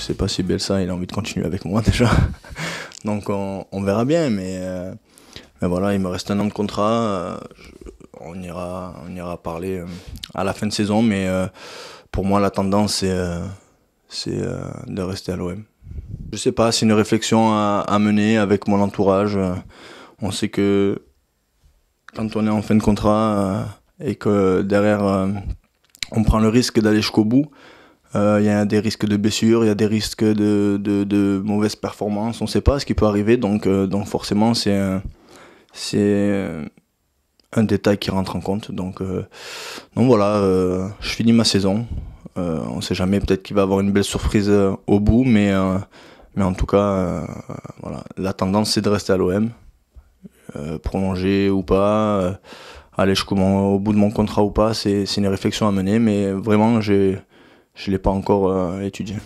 je sais pas si Belsa il a envie de continuer avec moi déjà. Donc on, verra bien, euh, mais, voilà, il me reste un an de contrat. Euh, on, ira, on ira parler euh, à la fin de saison, mais pour moi la tendance c'est de rester à l'OM. Je sais pas, c'est une réflexion à, mener avec mon entourage. on sait que quand on est en fin de contrat et que derrière on prend le risque d'aller jusqu'au bout, euh, il y a des risques de blessures, il y a des risques de, de, de mauvaises performances, on ne sait pas ce qui peut arriver, donc, euh, donc forcément c'est un, un détail qui rentre en compte. Donc, euh, donc voilà, je finis ma saison. on ne sait jamais, peut-être qu'il va avoir une belle surprise au bout, mais, mais en tout cas, voilà. la tendance c'est de rester à l'OM, prolonger ou pas, aller au bout de mon contrat ou pas, c'est une réflexion à mener, mais vraiment j'ai je ne l'ai pas encore euh, étudié.